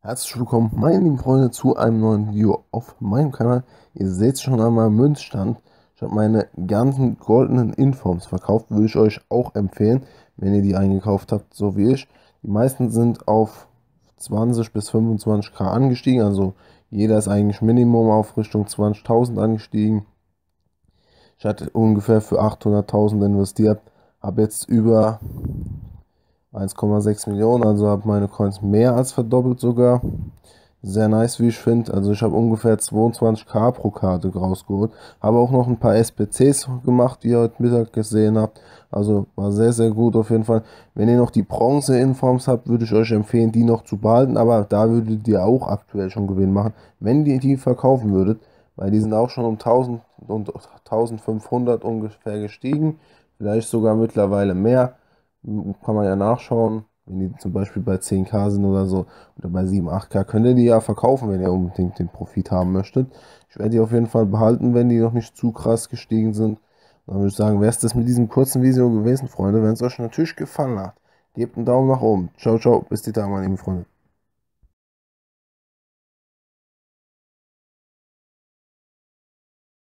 Herzlich willkommen, meine lieben Freunde, zu einem neuen Video auf meinem Kanal. Ihr seht schon an meinem Münzstand. Ich habe meine ganzen goldenen Informs verkauft. Würde ich euch auch empfehlen, wenn ihr die eingekauft habt, so wie ich. Die meisten sind auf 20 bis 25k angestiegen. Also jeder ist eigentlich Minimum auf Richtung 20.000 angestiegen. Ich hatte ungefähr für 800.000 investiert. Habe jetzt über 1,6 Millionen, also habe meine Coins mehr als verdoppelt sogar. Sehr nice, wie ich finde. Also ich habe ungefähr 22k pro Karte rausgeholt. Habe auch noch ein paar SPCs gemacht, die ihr heute Mittag gesehen habt. Also war sehr, sehr gut auf jeden Fall. Wenn ihr noch die Bronze-Informs habt, würde ich euch empfehlen, die noch zu behalten. Aber da würdet ihr auch aktuell schon Gewinn machen, wenn ihr die verkaufen würdet. Weil die sind auch schon um 1000 und 1500 ungefähr gestiegen. Vielleicht sogar mittlerweile mehr kann man ja nachschauen. Wenn die zum Beispiel bei 10k sind oder so, oder bei 7, 8k, könnt ihr die ja verkaufen, wenn ihr unbedingt den Profit haben möchtet. Ich werde die auf jeden Fall behalten, wenn die noch nicht zu krass gestiegen sind. Dann würde ich sagen, wäre es das mit diesem kurzen Video gewesen, Freunde. Wenn es euch natürlich gefallen hat, gebt einen Daumen nach oben. Ciao, ciao, bis die Tage, meine lieben Freunde.